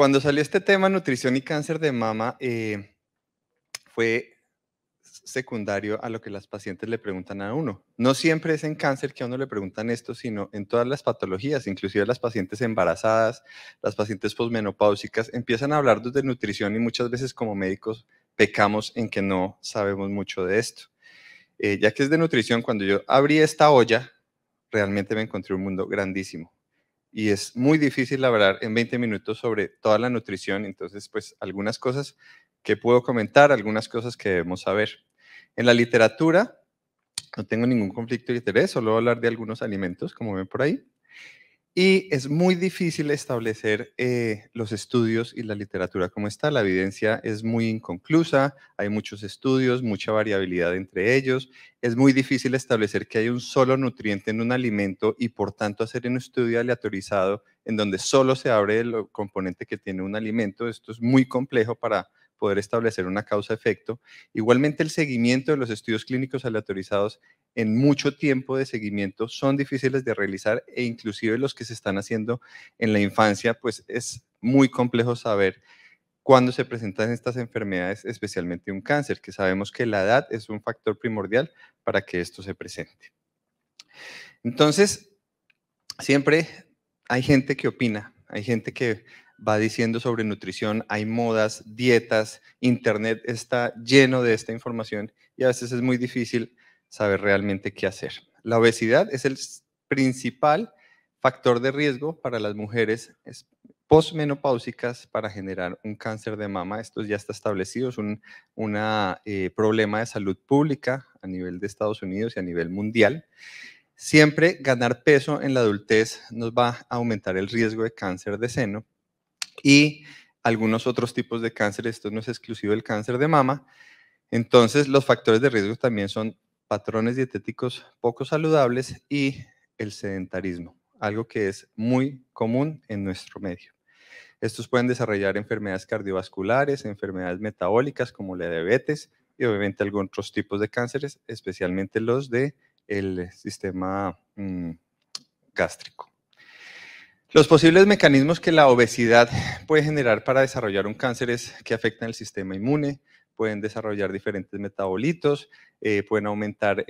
Cuando salió este tema, nutrición y cáncer de mama, eh, fue secundario a lo que las pacientes le preguntan a uno. No siempre es en cáncer que a uno le preguntan esto, sino en todas las patologías, inclusive las pacientes embarazadas, las pacientes posmenopáusicas, empiezan a hablar de nutrición y muchas veces como médicos pecamos en que no sabemos mucho de esto. Eh, ya que es de nutrición, cuando yo abrí esta olla, realmente me encontré un mundo grandísimo y es muy difícil hablar en 20 minutos sobre toda la nutrición, entonces pues algunas cosas que puedo comentar, algunas cosas que debemos saber. En la literatura no tengo ningún conflicto de interés, solo hablar de algunos alimentos, como ven por ahí. Y es muy difícil establecer eh, los estudios y la literatura como está. La evidencia es muy inconclusa, hay muchos estudios, mucha variabilidad entre ellos. Es muy difícil establecer que hay un solo nutriente en un alimento y por tanto hacer un estudio aleatorizado en donde solo se abre el componente que tiene un alimento. Esto es muy complejo para poder establecer una causa-efecto. Igualmente, el seguimiento de los estudios clínicos aleatorizados en mucho tiempo de seguimiento son difíciles de realizar e inclusive los que se están haciendo en la infancia, pues es muy complejo saber cuándo se presentan estas enfermedades, especialmente un cáncer, que sabemos que la edad es un factor primordial para que esto se presente. Entonces, siempre hay gente que opina, hay gente que va diciendo sobre nutrición, hay modas, dietas, Internet está lleno de esta información y a veces es muy difícil saber realmente qué hacer. La obesidad es el principal factor de riesgo para las mujeres posmenopáusicas para generar un cáncer de mama. Esto ya está establecido, es un eh, problema de salud pública a nivel de Estados Unidos y a nivel mundial. Siempre ganar peso en la adultez nos va a aumentar el riesgo de cáncer de seno y algunos otros tipos de cáncer. Esto no es exclusivo del cáncer de mama. Entonces, los factores de riesgo también son patrones dietéticos poco saludables y el sedentarismo, algo que es muy común en nuestro medio. Estos pueden desarrollar enfermedades cardiovasculares, enfermedades metabólicas como la diabetes y obviamente algunos otros tipos de cánceres, especialmente los de sistema mm, gástrico. Los posibles mecanismos que la obesidad puede generar para desarrollar un cáncer es que afectan el sistema inmune, pueden desarrollar diferentes metabolitos, eh, pueden aumentar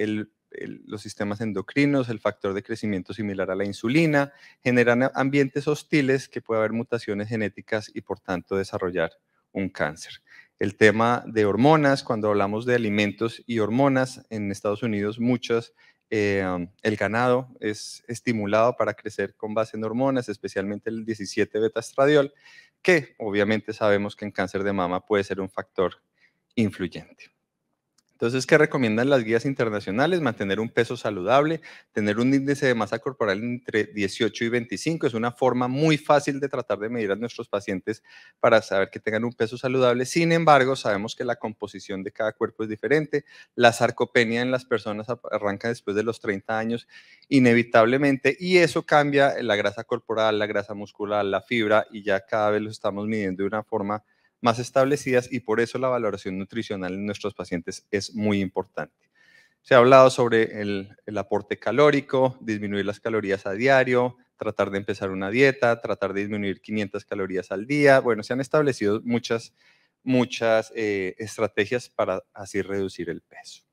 los sistemas endocrinos, el factor de crecimiento similar a la insulina, generan ambientes hostiles que puede haber mutaciones genéticas y por tanto desarrollar un cáncer. El tema de hormonas, cuando hablamos de alimentos y hormonas, en Estados Unidos muchas eh, um, el ganado es estimulado para crecer con base en hormonas, especialmente el 17-beta-estradiol, que obviamente sabemos que en cáncer de mama puede ser un factor influyente. Entonces, ¿qué recomiendan las guías internacionales? Mantener un peso saludable, tener un índice de masa corporal entre 18 y 25. Es una forma muy fácil de tratar de medir a nuestros pacientes para saber que tengan un peso saludable. Sin embargo, sabemos que la composición de cada cuerpo es diferente. La sarcopenia en las personas arranca después de los 30 años inevitablemente y eso cambia la grasa corporal, la grasa muscular, la fibra y ya cada vez lo estamos midiendo de una forma más establecidas y por eso la valoración nutricional en nuestros pacientes es muy importante. Se ha hablado sobre el, aporte calórico, disminuir las calorías a diario, tratar de empezar una dieta, tratar de disminuir 500 calorías al día. Bueno, se han establecido muchas, muchas eh, estrategias para así reducir el peso.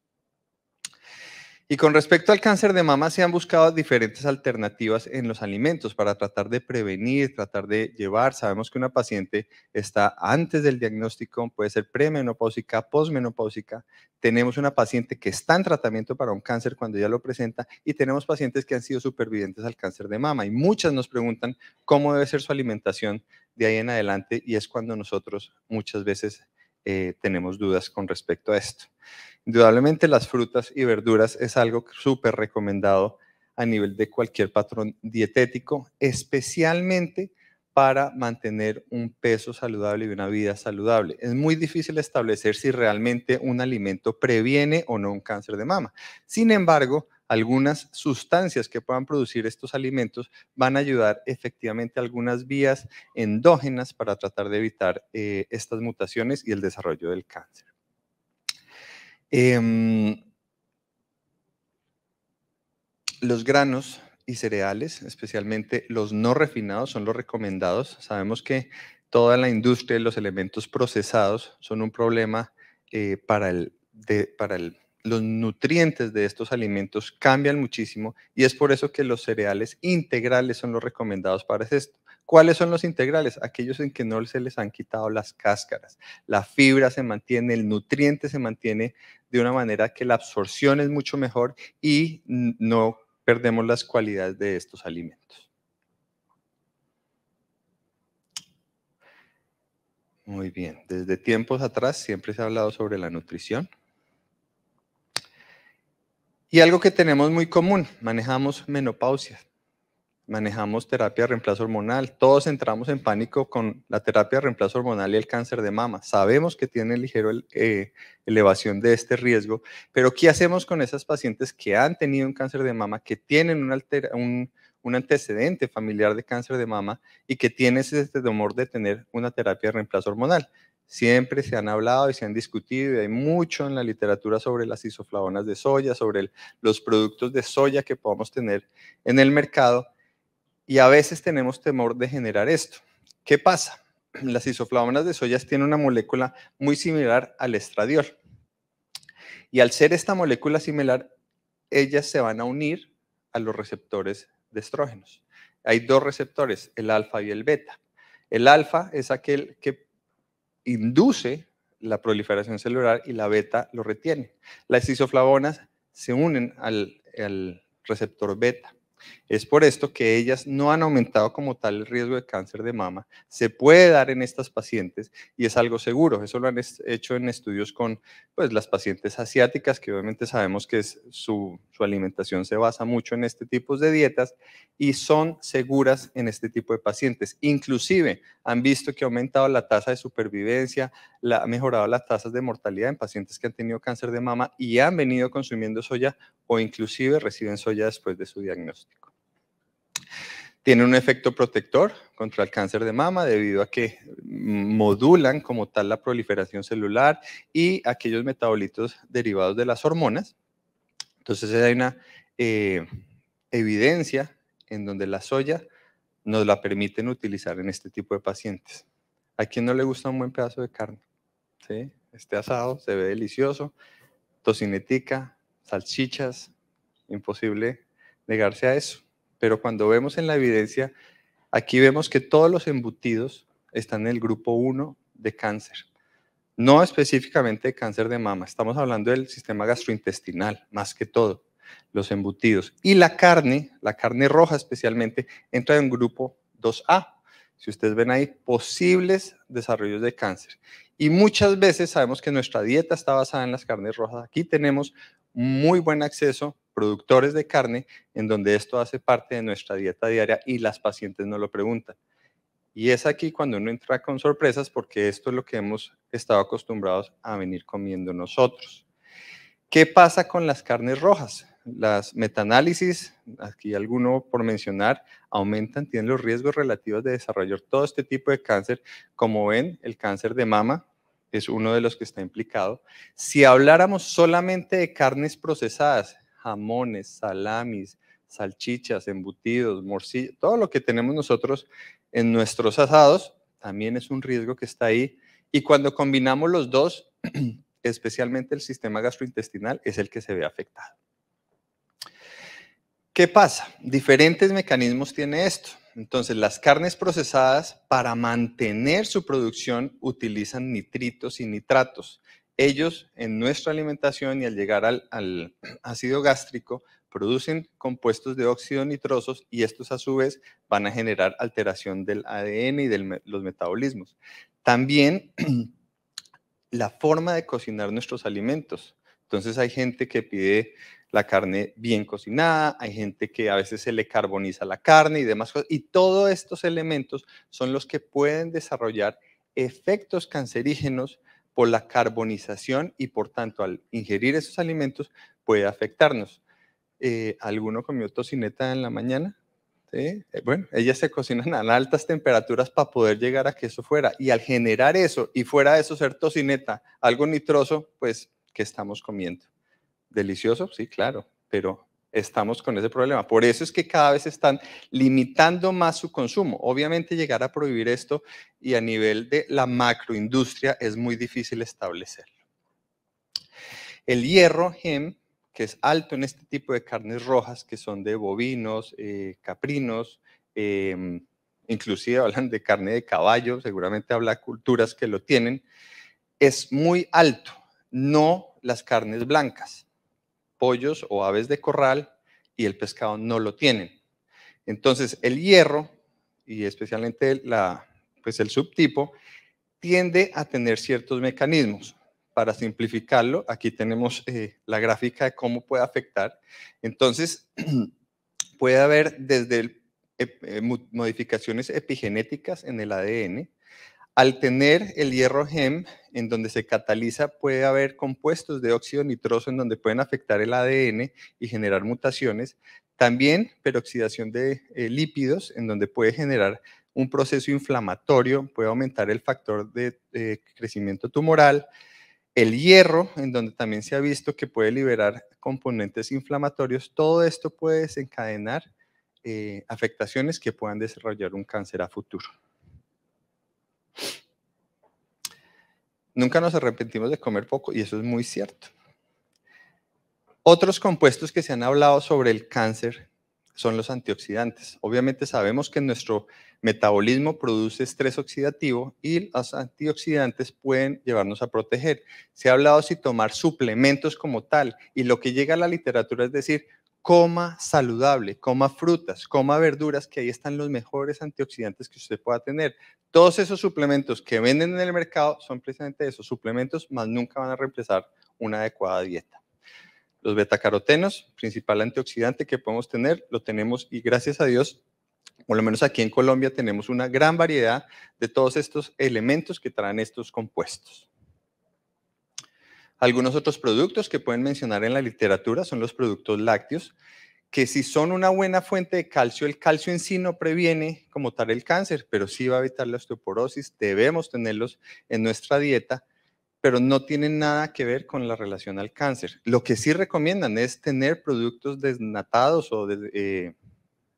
Y con respecto al cáncer de mama, se han buscado diferentes alternativas en los alimentos para tratar de prevenir, tratar de llevar. Sabemos que una paciente está antes del diagnóstico, puede ser premenopáusica, posmenopáusica. Tenemos una paciente que está en tratamiento para un cáncer cuando ya lo presenta y tenemos pacientes que han sido supervivientes al cáncer de mama. Y muchas nos preguntan cómo debe ser su alimentación de ahí en adelante y es cuando nosotros muchas veces eh, tenemos dudas con respecto a esto. Indudablemente las frutas y verduras es algo súper recomendado a nivel de cualquier patrón dietético, especialmente para mantener un peso saludable y una vida saludable. Es muy difícil establecer si realmente un alimento previene o no un cáncer de mama. Sin embargo, algunas sustancias que puedan producir estos alimentos van a ayudar efectivamente a algunas vías endógenas para tratar de evitar eh, estas mutaciones y el desarrollo del cáncer. Em, los granos y cereales, especialmente los no refinados, son los recomendados. Sabemos que toda la industria de los elementos procesados son un problema eh, para, el, para el los nutrientes de estos alimentos cambian muchísimo y es por eso que los cereales integrales son los recomendados para esto. ¿Cuáles son los integrales? Aquellos en que no se les han quitado las cáscaras. La fibra se mantiene, el nutriente se mantiene de una manera que la absorción es mucho mejor y no perdemos las cualidades de estos alimentos. Muy bien, desde tiempos atrás siempre se ha hablado sobre la nutrición. Y algo que tenemos muy común, manejamos menopausia, manejamos terapia de reemplazo hormonal, todos entramos en pánico con la terapia de reemplazo hormonal y el cáncer de mama. Sabemos que tiene ligero eh, elevación de este riesgo, pero ¿qué hacemos con esas pacientes que han tenido un cáncer de mama, que tienen un, antecedente familiar de cáncer de mama y que tienen ese temor de tener una terapia de reemplazo hormonal? siempre se han hablado y se han discutido y hay mucho en la literatura sobre las isoflavonas de soya, sobre los productos de soya que podemos tener en el mercado y a veces tenemos temor de generar esto. ¿Qué pasa? Las isoflavonas de soya tienen una molécula muy similar al estradiol y al ser esta molécula similar, ellas se van a unir a los receptores de estrógenos. Hay dos receptores, el alfa y el beta. El alfa es aquel que induce la proliferación celular y la beta lo retiene. Las isoflavonas se unen al, al receptor beta. Es por esto que ellas no han aumentado como tal el riesgo de cáncer de mama. Se puede dar en estas pacientes y es algo seguro. Eso lo han hecho en estudios con pues, las pacientes asiáticas, que obviamente sabemos que su, su alimentación se basa mucho en este tipo de dietas y son seguras en este tipo de pacientes. Inclusive han visto que ha aumentado la tasa de supervivencia, ha mejorado las tasas de mortalidad en pacientes que han tenido cáncer de mama y han venido consumiendo soya o inclusive reciben soya después de su diagnóstico. Tiene un efecto protector contra el cáncer de mama debido a que modulan como tal la proliferación celular y aquellos metabolitos derivados de las hormonas. Entonces hay una eh, evidencia en donde la soya nos la permiten utilizar en este tipo de pacientes. ¿A quién no le gusta un buen pedazo de carne? Este asado se ve delicioso. Tocinetica, salchichas, imposible negarse a eso. Pero cuando vemos en la evidencia, aquí vemos que todos los embutidos están en el grupo 1 de cáncer. No específicamente cáncer de mama, estamos hablando del sistema gastrointestinal, más que todo, los embutidos. Y la carne, la carne roja especialmente, entra en grupo 2A. Si ustedes ven ahí, posibles desarrollos de cáncer. Y muchas veces sabemos que nuestra dieta está basada en las carnes rojas. Aquí tenemos muy buen acceso, productores de carne, en donde esto hace parte de nuestra dieta diaria y las pacientes no lo preguntan. Y es aquí cuando uno entra con sorpresas porque esto es lo que hemos estado acostumbrados a venir comiendo nosotros. ¿Qué pasa con las carnes rojas? Las metanálisis, aquí alguno por mencionar, aumentan, tienen los riesgos relativos de desarrollar todo este tipo de cáncer. Como ven, el cáncer de mama, es uno de los que está implicado. Si habláramos solamente de carnes procesadas, jamones, salamis, salchichas, embutidos, morcilla, todo lo que tenemos nosotros en nuestros asados, también es un riesgo que está ahí. Y cuando combinamos los dos, especialmente el sistema gastrointestinal, es el que se ve afectado. ¿Qué pasa? Diferentes mecanismos tiene esto. Entonces, las carnes procesadas para mantener su producción utilizan nitritos y nitratos. Ellos en nuestra alimentación y al llegar al, ácido gástrico producen compuestos de óxido nitrosos y estos a su vez van a generar alteración del ADN y de los metabolismos. También la forma de cocinar nuestros alimentos. Entonces hay gente que pide la carne bien cocinada, hay gente que a veces se le carboniza la carne y demás cosas. Y todos estos elementos son los que pueden desarrollar efectos cancerígenos por la carbonización y por tanto al ingerir esos alimentos puede afectarnos. Eh, ¿Alguno comió tocineta en la mañana? Eh, bueno, ellas se cocinan a altas temperaturas para poder llegar a que eso fuera. Y al generar eso y fuera de eso ser tocineta, algo nitroso, pues, ¿qué estamos comiendo? Delicioso, sí, claro, pero estamos con ese problema. Por eso es que cada vez están limitando más su consumo. Obviamente llegar a prohibir esto y a nivel de la macroindustria es muy difícil establecerlo. El hierro gem, que es alto en este tipo de carnes rojas, que son de bovinos, eh, caprinos, em, inclusive hablan de carne de caballo, seguramente habla culturas que lo tienen, es muy alto, no las carnes blancas pollos o aves de corral y el pescado no lo tienen. Entonces, el hierro, y especialmente la, pues el subtipo, tiende a tener ciertos mecanismos. Para simplificarlo, aquí tenemos eh, la gráfica de cómo puede afectar. Entonces, puede haber desde eh, eh, modificaciones epigenéticas en el ADN, al tener el hierro GEM, en donde se cataliza, puede haber compuestos de óxido nitroso en donde pueden afectar el ADN y generar mutaciones. También peroxidación de eh, lípidos, en donde puede generar un proceso inflamatorio, puede aumentar el factor de eh, crecimiento tumoral. El hierro, en donde también se ha visto que puede liberar componentes inflamatorios, todo esto puede desencadenar eh, afectaciones que puedan desarrollar un cáncer a futuro. Nunca nos arrepentimos de comer poco y eso es muy cierto. Otros compuestos que se han hablado sobre el cáncer son los antioxidantes. Obviamente sabemos que nuestro metabolismo produce estrés oxidativo y los antioxidantes pueden llevarnos a proteger. Se ha hablado si tomar suplementos como tal y lo que llega a la literatura es decir, coma saludable, coma frutas, coma verduras, que ahí están los mejores antioxidantes que usted pueda tener. Todos esos suplementos que venden en el mercado son precisamente esos suplementos, más nunca van a reemplazar una adecuada dieta. Los betacarotenos, principal antioxidante que podemos tener, lo tenemos y gracias a Dios por lo menos aquí en Colombia tenemos una gran variedad de todos estos elementos que traen estos compuestos. Algunos otros productos que pueden mencionar en la literatura son los productos lácteos, que si son una buena fuente de calcio, el calcio en sí no previene como tal el cáncer, pero sí va a evitar la osteoporosis, debemos tenerlos en nuestra dieta, pero no tienen nada que ver con la relación al cáncer. Lo que sí recomiendan es tener productos desnatados o eh,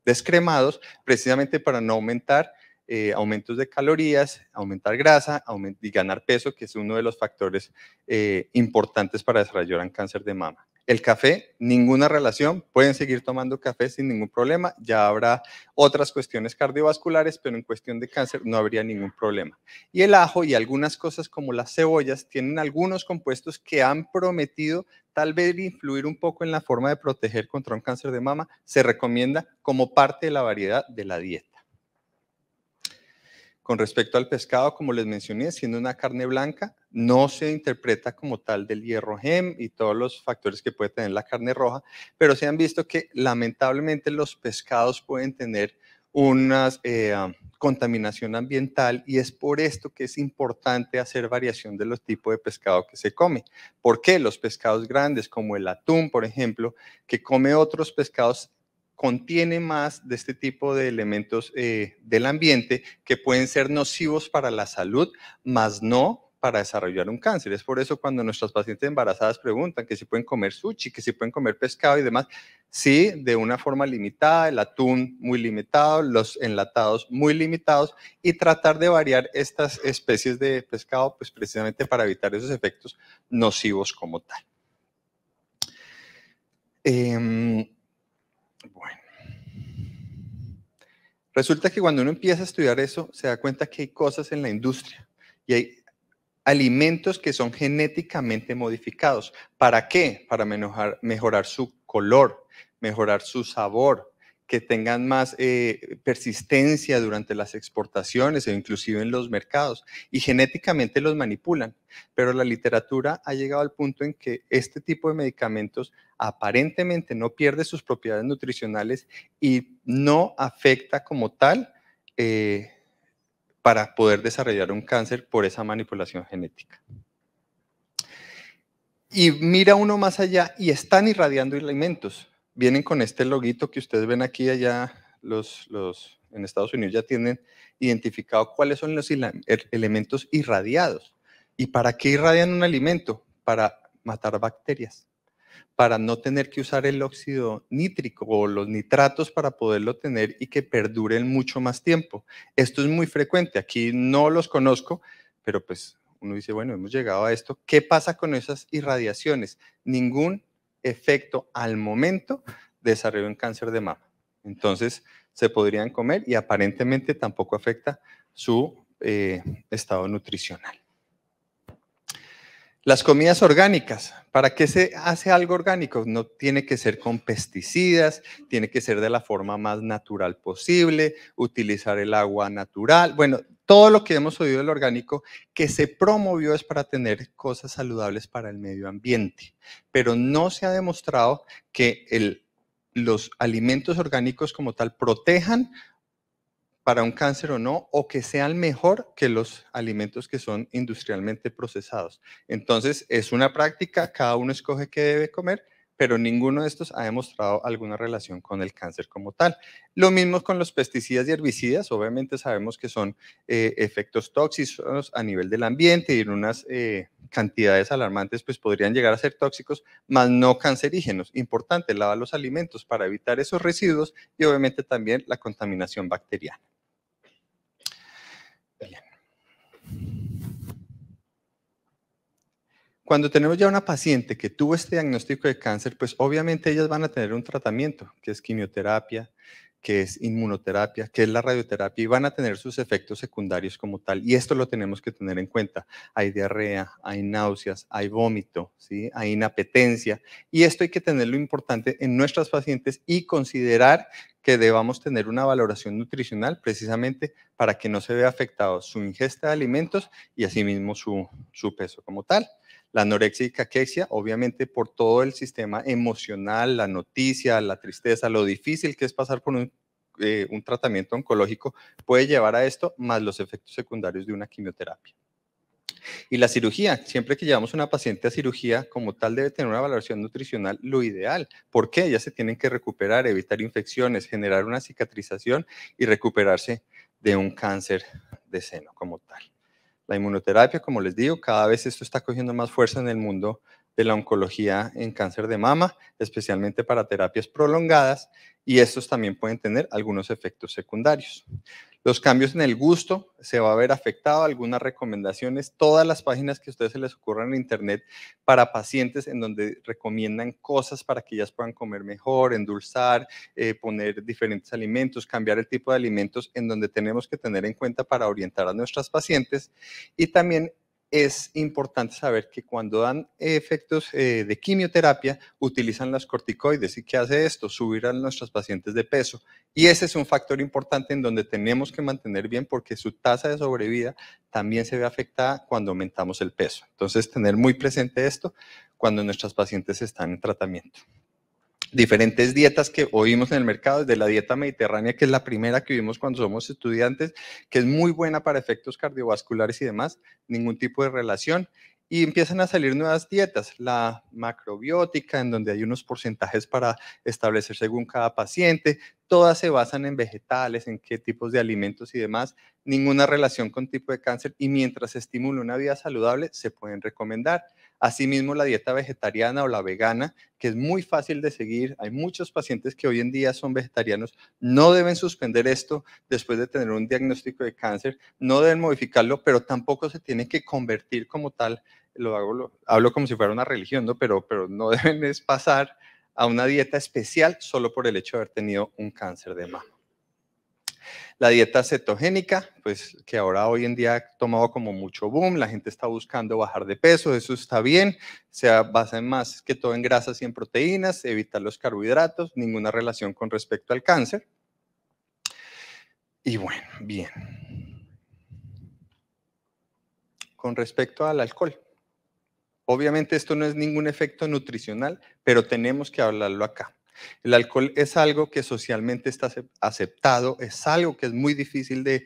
descremados precisamente para no aumentar eh, aumentos de calorías, aumentar grasa y ganar peso, que es uno de los factores eh, importantes para desarrollar un cáncer de mama. El café, ninguna relación, pueden seguir tomando café sin ningún problema, ya habrá otras cuestiones cardiovasculares, pero en cuestión de cáncer no habría ningún problema. Y el ajo y algunas cosas como las cebollas tienen algunos compuestos que han prometido tal vez influir un poco en la forma de proteger contra un cáncer de mama, se recomienda como parte de la variedad de la dieta. Con respecto al pescado, como les mencioné, siendo una carne blanca, no se interpreta como tal del hierro gem y todos los factores que puede tener la carne roja, pero se han visto que lamentablemente los pescados pueden tener una eh, contaminación ambiental y es por esto que es importante hacer variación de los tipos de pescado que se come. ¿Por qué? Los pescados grandes como el atún, por ejemplo, que come otros pescados contiene más de este tipo de elementos eh, del ambiente que pueden ser nocivos para la salud, más no para desarrollar un cáncer. Es por eso cuando nuestras pacientes embarazadas preguntan que si pueden comer sushi, que si pueden comer pescado y demás, sí, de una forma limitada, el atún muy limitado, los enlatados muy limitados y tratar de variar estas especies de pescado, pues precisamente para evitar esos efectos nocivos como tal. Em, bueno. Resulta que cuando uno empieza a estudiar eso, se da cuenta que hay cosas en la industria y hay alimentos que son genéticamente modificados. ¿Para qué? Para mejorar, mejorar su color, mejorar su sabor, que tengan más eh, persistencia durante las exportaciones e inclusive en los mercados. Y genéticamente los manipulan. Pero la literatura ha llegado al punto en que este tipo de medicamentos aparentemente no pierde sus propiedades nutricionales y no afecta como tal eh, para poder desarrollar un cáncer por esa manipulación genética. Y mira uno más allá y están irradiando alimentos vienen con este loguito que ustedes ven aquí allá, los, los, en Estados Unidos ya tienen identificado cuáles son los elementos irradiados. ¿Y para qué irradian un alimento? Para matar bacterias, para no tener que usar el óxido nítrico o los nitratos para poderlo tener y que perduren mucho más tiempo. Esto es muy frecuente, aquí no los conozco, pero pues uno dice, bueno, hemos llegado a esto. ¿Qué pasa con esas irradiaciones? Ningún efecto al momento, de desarrollar un cáncer de mama. Entonces, se podrían comer y aparentemente tampoco afecta su eh, estado nutricional. Las comidas orgánicas. ¿Para qué se hace algo orgánico? No tiene que ser con pesticidas, tiene que ser de la forma más natural posible, utilizar el agua natural. Bueno, todo lo que hemos oído del orgánico que se promovió es para tener cosas saludables para el medio ambiente, pero no se ha demostrado que los alimentos orgánicos como tal protejan para un cáncer o no, o que sean mejor que los alimentos que son industrialmente procesados. Entonces, es una práctica, cada uno escoge qué debe comer, pero ninguno de estos ha demostrado alguna relación con el cáncer como tal. Lo mismo con los pesticidas y herbicidas, obviamente sabemos que son eh, efectos tóxicos a nivel del ambiente y en unas eh, cantidades alarmantes pues podrían llegar a ser tóxicos, más no cancerígenos. Importante, lavar los alimentos para evitar esos residuos y obviamente también la contaminación bacteriana. Cuando tenemos ya una paciente que tuvo este diagnóstico de cáncer, pues obviamente ellas van a tener un tratamiento, que es quimioterapia, que es inmunoterapia, que es la radioterapia, y van a tener sus efectos secundarios como tal. Y esto lo tenemos que tener en cuenta. Hay diarrea, hay náuseas, hay vómito, ¿sí? hay inapetencia. Y esto hay que tenerlo importante en nuestras pacientes y considerar que debamos tener una valoración nutricional precisamente para que no se vea afectado su ingesta de alimentos y asimismo su, su peso como tal. La anorexia y caquexia, obviamente por todo el sistema emocional, la noticia, la tristeza, lo difícil que es pasar por eh, un, tratamiento oncológico, puede llevar a esto, más los efectos secundarios de una quimioterapia. Y la cirugía, siempre que llevamos una paciente a cirugía, como tal debe tener una valoración nutricional lo ideal. ¿Por qué? Ya se tienen que recuperar, evitar infecciones, generar una cicatrización y recuperarse de un cáncer de seno como tal la inmunoterapia, como les digo, cada vez esto está cogiendo más fuerza en el mundo de la oncología en cáncer de mama, especialmente para terapias prolongadas y estos también pueden tener algunos efectos secundarios. Los cambios en el gusto se va a ver afectado, algunas recomendaciones, todas las páginas que ustedes se les ocurran en internet para pacientes en donde recomiendan cosas para que ellas puedan comer mejor, endulzar, eh, poner diferentes alimentos, cambiar el tipo de alimentos en donde tenemos que tener en cuenta para orientar a nuestras pacientes y también es importante saber que cuando dan efectos eh, de quimioterapia, utilizan las corticoides. ¿Y que hace esto? Subir a nuestros pacientes de peso. Y ese es un factor importante en donde tenemos que mantener bien porque su tasa de sobrevida también se ve afectada cuando aumentamos el peso. Entonces, tener muy presente esto cuando nuestras pacientes están en tratamiento diferentes dietas que oímos en el mercado, desde la dieta mediterránea, que es la primera que vimos cuando somos estudiantes, que es muy buena para efectos cardiovasculares y demás, ningún tipo de relación. Y empiezan a salir nuevas dietas, la macrobiótica, en donde hay unos porcentajes para establecer según cada paciente, todas se basan en vegetales, en qué tipos de alimentos y demás, ninguna relación con tipo de cáncer y mientras se estimule una vida saludable se pueden recomendar. Asimismo, la dieta vegetariana o la vegana, que es muy fácil de seguir, hay muchos pacientes que hoy en día son vegetarianos, no deben suspender esto después de tener un diagnóstico de cáncer, no deben modificarlo, pero tampoco se tiene que convertir como tal, lo hago, hablo como si fuera una religión, ¿no? pero, pero no deben es pasar a una dieta especial solo por el hecho de haber tenido un cáncer de mama. La dieta cetogénica, pues que ahora hoy en día ha tomado como mucho boom, la gente está buscando bajar de peso, eso está bien, se basa en más que todo en grasas y en proteínas, evitar los carbohidratos, ninguna relación con respecto al cáncer. Y bueno, bien. Con respecto al alcohol, Obviamente esto no es ningún efecto nutricional, pero tenemos que hablarlo acá. El alcohol es algo que socialmente está aceptado, es algo que es muy difícil de,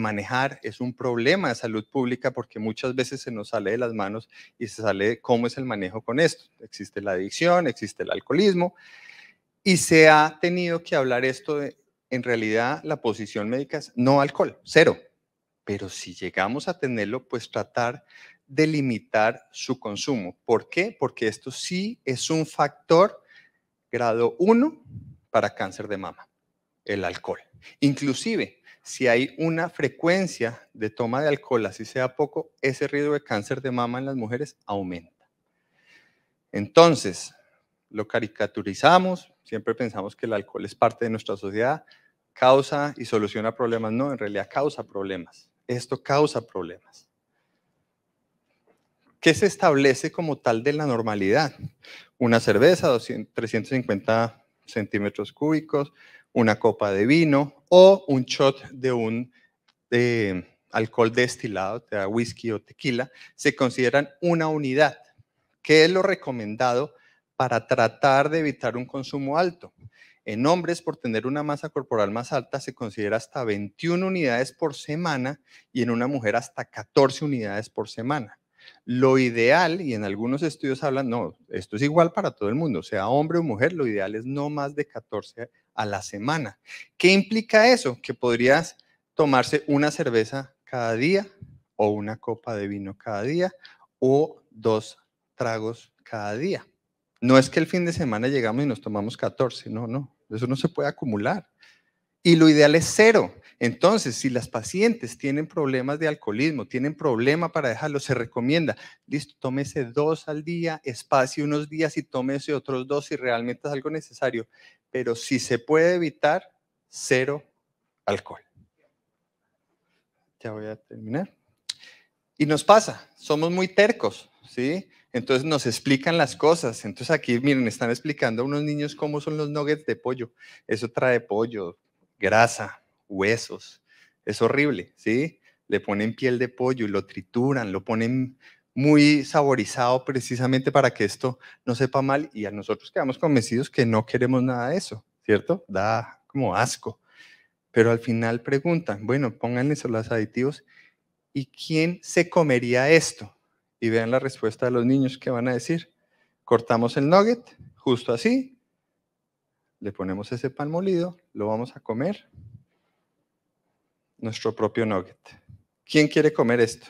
manejar, es un problema de salud pública porque muchas veces se nos sale de las manos y se sale de cómo es el manejo con esto. Existe la adicción, existe el alcoholismo y se ha tenido que hablar esto de, en realidad la posición médica es no alcohol, cero. Pero si llegamos a tenerlo, pues tratar Delimitar su consumo. ¿Por qué? Porque esto sí es un factor grado 1 para cáncer de mama, el alcohol. Inclusive, si hay una frecuencia de toma de alcohol, así sea poco, ese riesgo de cáncer de mama en las mujeres aumenta. Entonces, lo caricaturizamos, siempre pensamos que el alcohol es parte de nuestra sociedad, causa y soluciona problemas. No, en realidad causa problemas. Esto causa problemas. ¿Qué se establece como tal de la normalidad? Una cerveza, de 350 centímetros cúbicos, una copa de vino o un shot de un alcohol destilado, de whisky o tequila, se consideran una unidad. ¿Qué es lo recomendado para tratar de evitar un consumo alto? En hombres, por tener una masa corporal más alta, se considera hasta 21 unidades por semana y en una mujer hasta 14 unidades por semana. Lo ideal, y en algunos estudios hablan, no, esto es igual para todo el mundo, sea hombre o mujer, lo ideal es no más de 14 a la semana. ¿Qué implica eso? Que podrías tomarse una cerveza cada día o una copa de vino cada día o dos tragos cada día. No es que el fin de semana llegamos y nos tomamos 14, no, no, eso no se puede acumular. Y lo ideal es cero, entonces, si las pacientes tienen problemas de alcoholismo, tienen problema para dejarlo, se recomienda, listo, tómese dos al día, espacio unos días y tómese otros dos si realmente es algo necesario. Pero si se puede evitar, cero alcohol. Ya voy a terminar. Y nos pasa, somos muy tercos, ¿sí? Entonces nos explican las cosas. Entonces aquí, miren, están explicando a unos niños cómo son los nuggets de pollo. Eso trae pollo, grasa, huesos. Es horrible, ¿sí? Le ponen piel de pollo y lo trituran, lo ponen muy saborizado precisamente para que esto no sepa mal y a nosotros quedamos convencidos que no queremos nada de eso, ¿cierto? Da como asco. Pero al final preguntan, bueno, pónganle los aditivos ¿y quién se comería esto? Y vean la respuesta de los niños que van a decir, cortamos el nugget, justo así, le ponemos ese pan molido, lo vamos a comer nuestro propio nugget. ¿Quién quiere comer esto?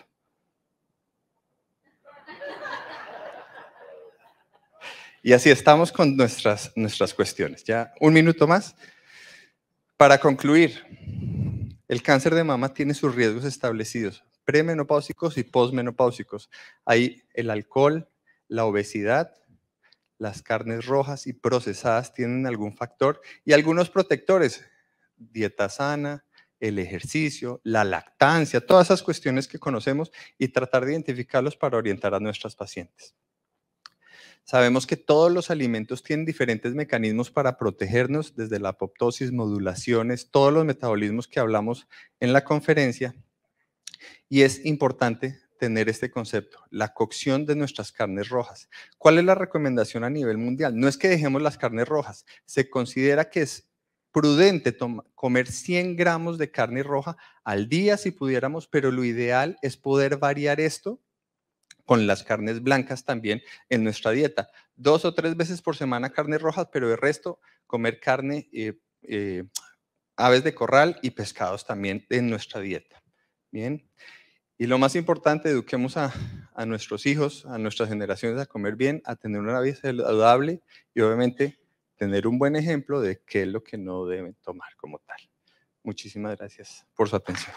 Y así estamos con nuestras, nuestras cuestiones. Ya un minuto más. Para concluir, el cáncer de mama tiene sus riesgos establecidos, premenopáusicos y posmenopáusicos. ahí el alcohol, la obesidad, las carnes rojas y procesadas tienen algún factor y algunos protectores, dieta sana, el ejercicio, la lactancia, todas esas cuestiones que conocemos y tratar de identificarlos para orientar a nuestras pacientes. Sabemos que todos los alimentos tienen diferentes mecanismos para protegernos, desde la apoptosis, modulaciones, todos los metabolismos que hablamos en la conferencia. Y es importante tener este concepto, la cocción de nuestras carnes rojas. ¿Cuál es la recomendación a nivel mundial? No es que dejemos las carnes rojas, se considera que es prudente comer 100 gramos de carne roja al día si pudiéramos, pero lo ideal es poder variar esto con las carnes blancas también en nuestra dieta. Dos o tres veces por semana carne roja, pero el resto comer carne, eh, eh, aves de corral y pescados también en nuestra dieta. Bien. Y lo más importante, eduquemos a, a nuestros hijos, a nuestras generaciones a comer bien, a tener una vida saludable y obviamente tener un buen ejemplo de qué es lo que no deben tomar como tal. Muchísimas gracias por su atención.